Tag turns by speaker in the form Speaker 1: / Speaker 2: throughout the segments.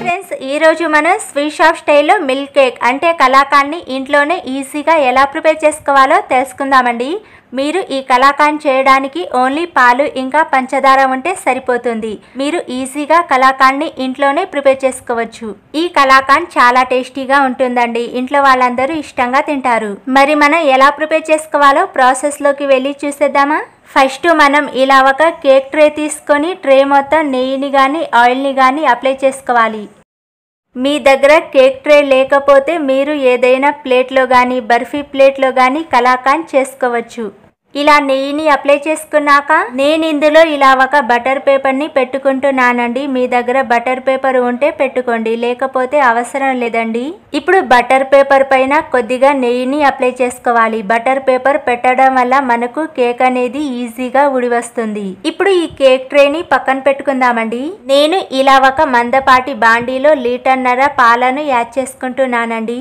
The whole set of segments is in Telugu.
Speaker 1: ఫ్రెండ్స్ ఫ్రెండ్స్ ఈరోజు మనం స్వీట్ షాప్ స్టైల్లో మిల్క్ కేక్ అంటే కలాకాండ్ని ఇంట్లోనే ఈజీగా ఎలా ప్రిపేర్ చేసుకోవాలో తెలుసుకుందామండి మీరు ఈ కలాకాండ్ చేయడానికి ఓన్లీ పాలు ఇంకా పంచదార ఉంటే సరిపోతుంది మీరు ఈజీగా కలాకాండ్ని ఇంట్లోనే ప్రిపేర్ చేసుకోవచ్చు ఈ కలాకాండ్ చాలా టేస్టీగా ఉంటుందండి ఇంట్లో వాళ్ళందరూ ఇష్టంగా తింటారు మరి మనం ఎలా ప్రిపేర్ చేసుకోవాలో ప్రాసెస్లోకి వెళ్ళి చూసేద్దామా ఫస్ట్ మనం ఇలా ఒక కేక్ ట్రే తీసుకొని ట్రే మొత్తం నెయ్యిని కానీ ఆయిల్ని కానీ అప్లై చేసుకోవాలి మీ దగ్గర కేక్ ట్రే లేకపోతే మీరు ఏదైనా ప్లేట్లో కానీ బర్ఫీ ప్లేట్లో కానీ కలాకాండ్ చేసుకోవచ్చు ఇలా నెయ్యిని అప్లై చేసుకున్నాక నేను ఇందులో ఇలా ఒక బటర్ పేపర్ని పెట్టుకుంటున్నానండి మీ దగ్గర బటర్ పేపర్ ఉంటే పెట్టుకోండి లేకపోతే అవసరం లేదండి ఇప్పుడు బటర్ పేపర్ పైన కొద్దిగా నెయ్యిని అప్లై చేసుకోవాలి బటర్ పేపర్ పెట్టడం వల్ల మనకు కేక్ అనేది ఈజీగా ఉడివస్తుంది ఇప్పుడు ఈ కేక్ ని పక్కన పెట్టుకుందామండి నేను ఇలా ఒక మందపాటి బాండీలో లీటర్న్నర పాలను యాడ్ చేసుకుంటున్నానండి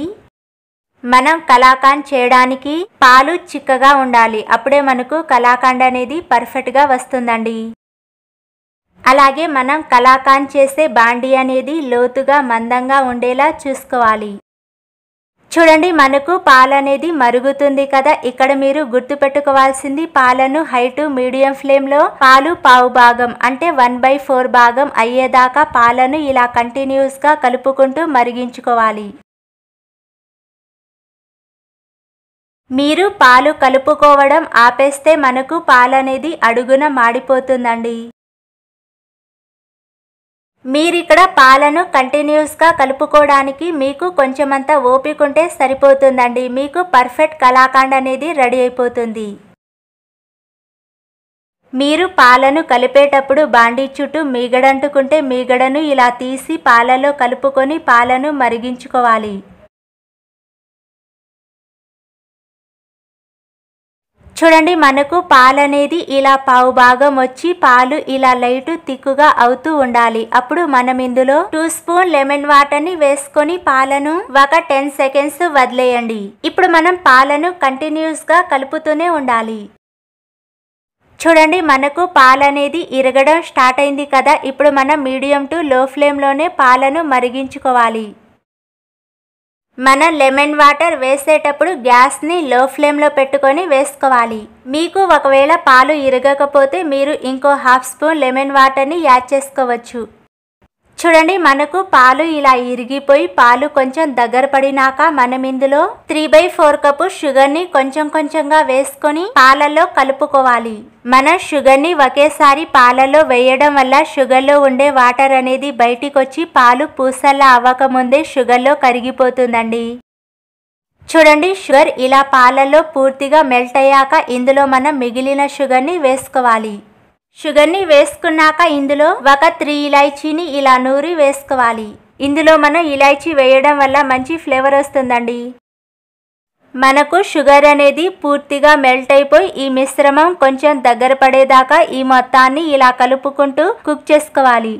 Speaker 1: మనం కలాకాండ్ చేయడానికి పాలు చిక్కగా ఉండాలి అప్పుడే మనకు కళాఖండ్ అనేది పర్ఫెక్ట్గా వస్తుందండి అలాగే మనం కలాకాండ్ చేసే బాండి అనేది లోతుగా మందంగా ఉండేలా చూసుకోవాలి చూడండి మనకు పాలు అనేది మరుగుతుంది కదా ఇక్కడ మీరు గుర్తుపెట్టుకోవాల్సింది పాలను హై టు మీడియం ఫ్లేమ్లో పాలు పావు భాగం అంటే వన్ బై ఫోర్ భాగం అయ్యేదాకా పాలను ఇలా కంటిన్యూస్గా కలుపుకుంటూ
Speaker 2: మరిగించుకోవాలి మీరు పాలు
Speaker 1: కలుపుకోవడం ఆపేస్తే మనకు పాలనేది అడుగున మాడిపోతుందండి మీరిక్కడ పాలను కంటిన్యూస్గా కలుపుకోవడానికి మీకు కొంచెమంత ఓపికంటే సరిపోతుందండి మీకు పర్ఫెక్ట్ కళాఖండ్ అనేది రెడీ అయిపోతుంది మీరు పాలను కలిపేటప్పుడు బాండీ చుట్టూ మీగడంటుకుంటే మీగడను ఇలా తీసి పాలలో కలుపుకొని పాలను
Speaker 2: మరిగించుకోవాలి
Speaker 1: చూడండి మనకు పాలు అనేది ఇలా పావు భాగం వచ్చి పాలు ఇలా లైట్ తిక్కుగా అవుతూ ఉండాలి అప్పుడు మనం ఇందులో టూ స్పూన్ లెమన్ వాటర్ ని వేసుకొని పాలను ఒక టెన్ సెకండ్స్ వదిలేయండి ఇప్పుడు మనం పాలను కంటిన్యూస్ గా కలుపుతూనే ఉండాలి చూడండి మనకు పాలు అనేది ఇరగడం స్టార్ట్ అయింది కదా ఇప్పుడు మనం మీడియం టు లో ఫ్లేమ్లోనే పాలను మరిగించుకోవాలి మన లెమన్ వాటర్ వేసేటప్పుడు గ్యాస్ని లో ఫ్లేమ్లో పెట్టుకొని వేసుకోవాలి మీకు ఒకవేళ పాలు ఇరగకపోతే మీరు ఇంకో హాఫ్ స్పూన్ లెమన్ వాటర్ని యాడ్ చేసుకోవచ్చు చూడండి మనకు పాలు ఇలా ఇరిగిపోయి పాలు కొంచెం దగ్గర పడినాక మనం ఇందులో త్రీ బై ఫోర్ కప్పు షుగర్ని కొంచెం కొంచెంగా వేసుకొని పాలలో కలుపుకోవాలి షుగర్ షుగర్ని ఒకేసారి పాలలో వేయడం వల్ల షుగర్లో ఉండే వాటర్ అనేది బయటికి వచ్చి పాలు పూసల్లా అవ్వకముందే షుగర్లో కరిగిపోతుందండి చూడండి షుగర్ ఇలా పాలలో పూర్తిగా మెల్ట్ అయ్యాక ఇందులో మనం మిగిలిన షుగర్ని వేసుకోవాలి షుగర్ని వేసుకున్నాక ఇందులో ఒక త్రీ ఇలాచీని ఇలా నూరి వేసుకోవాలి ఇందులో మనం ఇలాచీ వేయడం వల్ల మంచి ఫ్లేవర్ వస్తుందండి మనకు షుగర్ అనేది పూర్తిగా మెల్ట్ అయిపోయి ఈ మిశ్రమం కొంచెం దగ్గర పడేదాకా ఈ మొత్తాన్ని ఇలా కలుపుకుంటూ కుక్ చేసుకోవాలి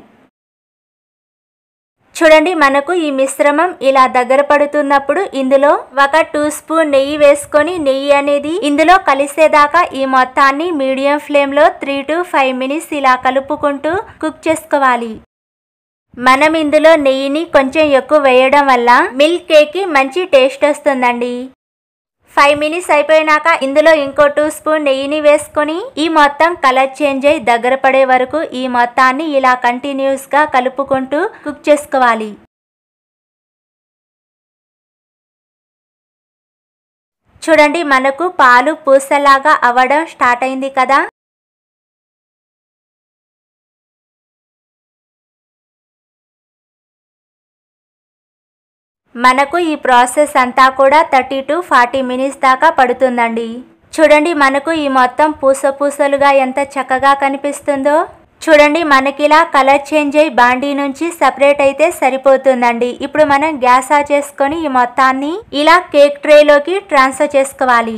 Speaker 1: చూడండి మనకు ఈ మిశ్రమం ఇలా దగ్గర పడుతున్నప్పుడు ఇందులో ఒక టూ స్పూన్ నెయ్యి వేసుకొని నెయ్యి అనేది ఇందులో కలిసేదాకా ఈ మొత్తాన్ని మీడియం ఫ్లేమ్లో త్రీ టు ఫైవ్ మినిట్స్ ఇలా కలుపుకుంటూ కుక్ చేసుకోవాలి మనం ఇందులో నెయ్యిని కొంచెం ఎక్కువ వేయడం వల్ల మిల్క్ కేక్కి మంచి టేస్ట్ వస్తుందండి ఫైవ్ మినిట్స్ అయిపోయినాక ఇందులో ఇంకో టూ స్పూన్ నెయ్యిని వేసుకొని ఈ మొత్తం కలర్ చేంజ్ అయ్యి దగ్గర పడే వరకు ఈ మొత్తాన్ని ఇలా కంటిన్యూస్గా కలుపుకుంటూ కుక్ చేసుకోవాలి
Speaker 2: చూడండి మనకు పాలు పూసలాగా అవ్వడం స్టార్ట్ అయింది కదా
Speaker 1: మనకు ఈ ప్రాసెస్ అంతా కూడా థర్టీ టు ఫార్టీ మినిట్స్ దాకా పడుతుందండి చూడండి మనకు ఈ మొత్తం పూస పూసలుగా ఎంత చక్కగా కనిపిస్తుందో చూడండి మనకిలా కలర్ చేంజ్ అయ్యి బాండీ నుంచి సపరేట్ అయితే సరిపోతుందండి ఇప్పుడు మనం గ్యాస్ ఆ చేసుకొని ఈ మొత్తాన్ని ఇలా కేక్ ట్రేలోకి ట్రాన్స్ఫర్ చేసుకోవాలి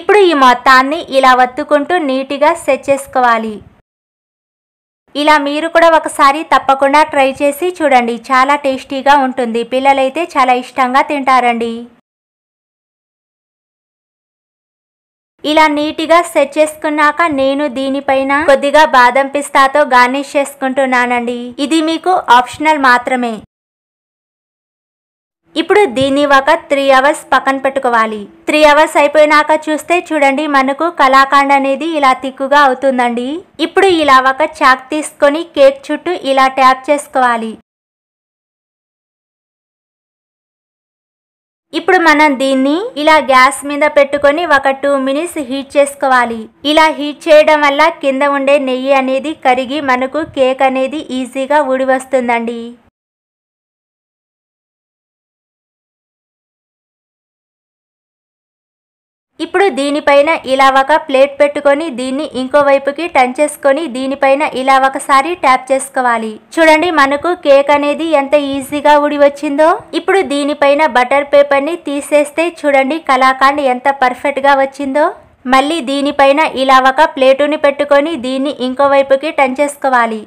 Speaker 1: ఇప్పుడు ఈ మొత్తాన్ని ఇలా వత్తుకుంటూ నీట్గా సెట్ చేసుకోవాలి ఇలా మీరు కూడా ఒకసారి తప్పకుండా ట్రై చేసి చూడండి చాలా టేస్టీగా ఉంటుంది పిల్లలైతే చాలా ఇష్టంగా తింటారండి ఇలా నీట్గా సెట్ చేసుకున్నాక నేను దీనిపైన కొద్దిగా బాదం పిస్తాతో గార్నిష్ చేసుకుంటున్నానండి ఇది మీకు ఆప్షనల్ మాత్రమే ఇప్పుడు దీన్ని ఒక త్రీ అవర్స్ పక్కన పెట్టుకోవాలి త్రీ అవర్స్ అయిపోయినాక చూస్తే చూడండి మనకు కళాఖండ్ అనేది ఇలా తిక్కుగా అవుతుందండి ఇప్పుడు ఇలా ఒక చాక్ తీసుకొని కేక్ చుట్టూ ఇలా ట్యాప్ చేసుకోవాలి
Speaker 2: ఇప్పుడు మనం దీన్ని ఇలా గ్యాస్
Speaker 1: మీద పెట్టుకొని ఒక టూ మినిట్స్ హీట్ చేసుకోవాలి ఇలా హీట్ చేయడం వల్ల కింద ఉండే నెయ్యి అనేది కరిగి మనకు కేక్ అనేది ఈజీగా ఊడి వస్తుందండి ఇప్పుడు దీనిపైన ఇలా ఒక ప్లేట్ పెట్టుకొని దీన్ని ఇంకోవైపుకి టర్న్ చేసుకొని దీనిపైన ఇలా ఒకసారి ట్యాప్ చేసుకోవాలి చూడండి మనకు కేక్ అనేది ఎంత ఈజీగా ఉడి వచ్చిందో ఇప్పుడు దీనిపైన బటర్ పేపర్ని తీసేస్తే చూడండి కళాకాండ్ ఎంత పర్ఫెక్ట్గా వచ్చిందో మళ్ళీ దీనిపైన ఇలా ఒక ప్లేటుని పెట్టుకొని దీన్ని ఇంకోవైపుకి టర్న్ చేసుకోవాలి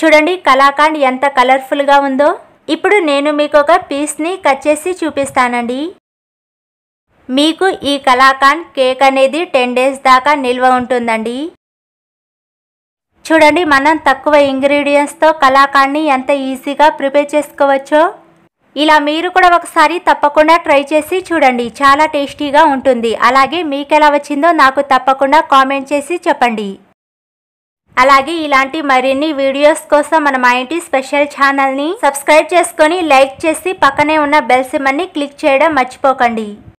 Speaker 1: చూడండి కళాకాండ్ ఎంత కలర్ఫుల్గా ఉందో ఇప్పుడు నేను మీకు ఒక పీస్ని కట్ చేసి చూపిస్తానండి మీకు ఈ కలాకాండ్ కేక్ అనేది టెన్ డేస్ దాకా నిల్వ ఉంటుందండి చూడండి మనం తక్కువ ఇంగ్రీడియంట్స్తో కలాకాండ్ని ఎంత ఈజీగా ప్రిపేర్ చేసుకోవచ్చో ఇలా మీరు కూడా ఒకసారి తప్పకుండా ట్రై చేసి చూడండి చాలా టేస్టీగా ఉంటుంది అలాగే మీకు ఎలా వచ్చిందో నాకు తప్పకుండా కామెంట్ చేసి చెప్పండి అలాగే ఇలాంటి మరిన్ని వీడియోస్ కోసం మన మా ఇంటి స్పెషల్ ఛానల్ని సబ్స్క్రైబ్ చేసుకొని లైక్ చేసి పక్కనే ఉన్న బెల్సిమ్మని క్లిక్ చేయడం మర్చిపోకండి